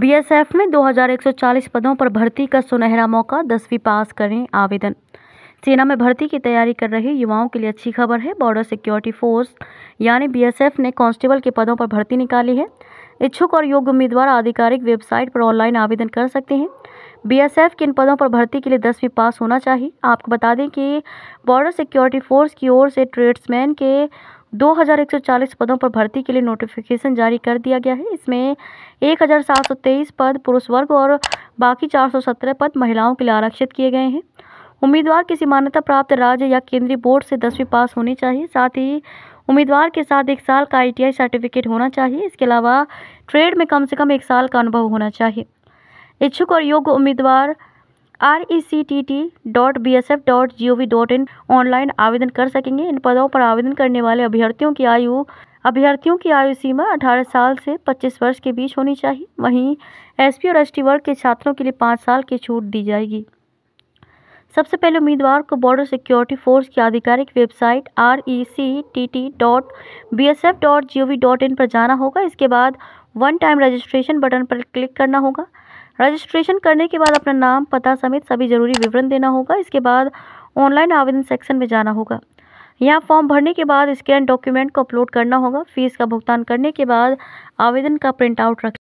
BSF में 2140 पदों पर भर्ती का सुनहरा मौका दसवीं पास करें आवेदन सेना में भर्ती की तैयारी कर रहे युवाओं के लिए अच्छी खबर है बॉर्डर सिक्योरिटी फोर्स यानी बीएसएफ ने कांस्टेबल के पदों पर भर्ती निकाली है इच्छुक और योग्य उम्मीदवार आधिकारिक वेबसाइट पर ऑनलाइन आवेदन कर सकते हैं बीएसएफ के इन पदों पर भर्ती के लिए दसवीं पास होना चाहिए आपको बता दें कि बॉर्डर सिक्योरिटी फोर्स की ओर से ट्रेड्समैन के दो हजार एक सौ चालीस पदों पर भर्ती के लिए नोटिफिकेशन जारी कर दिया गया है इसमें एक हजार सात सौ तेईस पद पुरुष वर्ग और बाकी चार सौ सत्रह पद महिलाओं के लिए आरक्षित किए गए हैं उम्मीदवार किसी मान्यता प्राप्त राज्य या केंद्रीय बोर्ड से दसवीं पास होनी चाहिए साथ ही उम्मीदवार के साथ एक साल का आई सर्टिफिकेट होना चाहिए इसके अलावा ट्रेड में कम से कम एक साल का अनुभव होना चाहिए इच्छुक और योग्य उम्मीदवार R E C T T dot B S F dot G O V dot in online आवेदन कर सकेंगे इन पदों पर आवेदन करने वाले अभ्यर्थियों की आयु अभ्यर्थियों की आयु सीमा 18 साल से 25 वर्ष के बीच होनी चाहिए वहीं एसपी और एसटी वर्ग के छात्रों के लिए पाँच साल की छूट दी जाएगी सबसे पहले उम्मीदवार को बॉर्डर सिक्योरिटी फोर्स की आधिकारिक website R E C T T dot B S F dot G O V dot in पर जाना होगा इसके बाद वन टाइम रजिस्ट्रेशन बटन पर क्लिक करना होगा रजिस्ट्रेशन करने के बाद अपना नाम पता समेत सभी ज़रूरी विवरण देना होगा इसके बाद ऑनलाइन आवेदन सेक्शन में जाना होगा यहाँ फॉर्म भरने के बाद स्कैन डॉक्यूमेंट को अपलोड करना होगा फीस का भुगतान करने के बाद आवेदन का प्रिंट आउट रख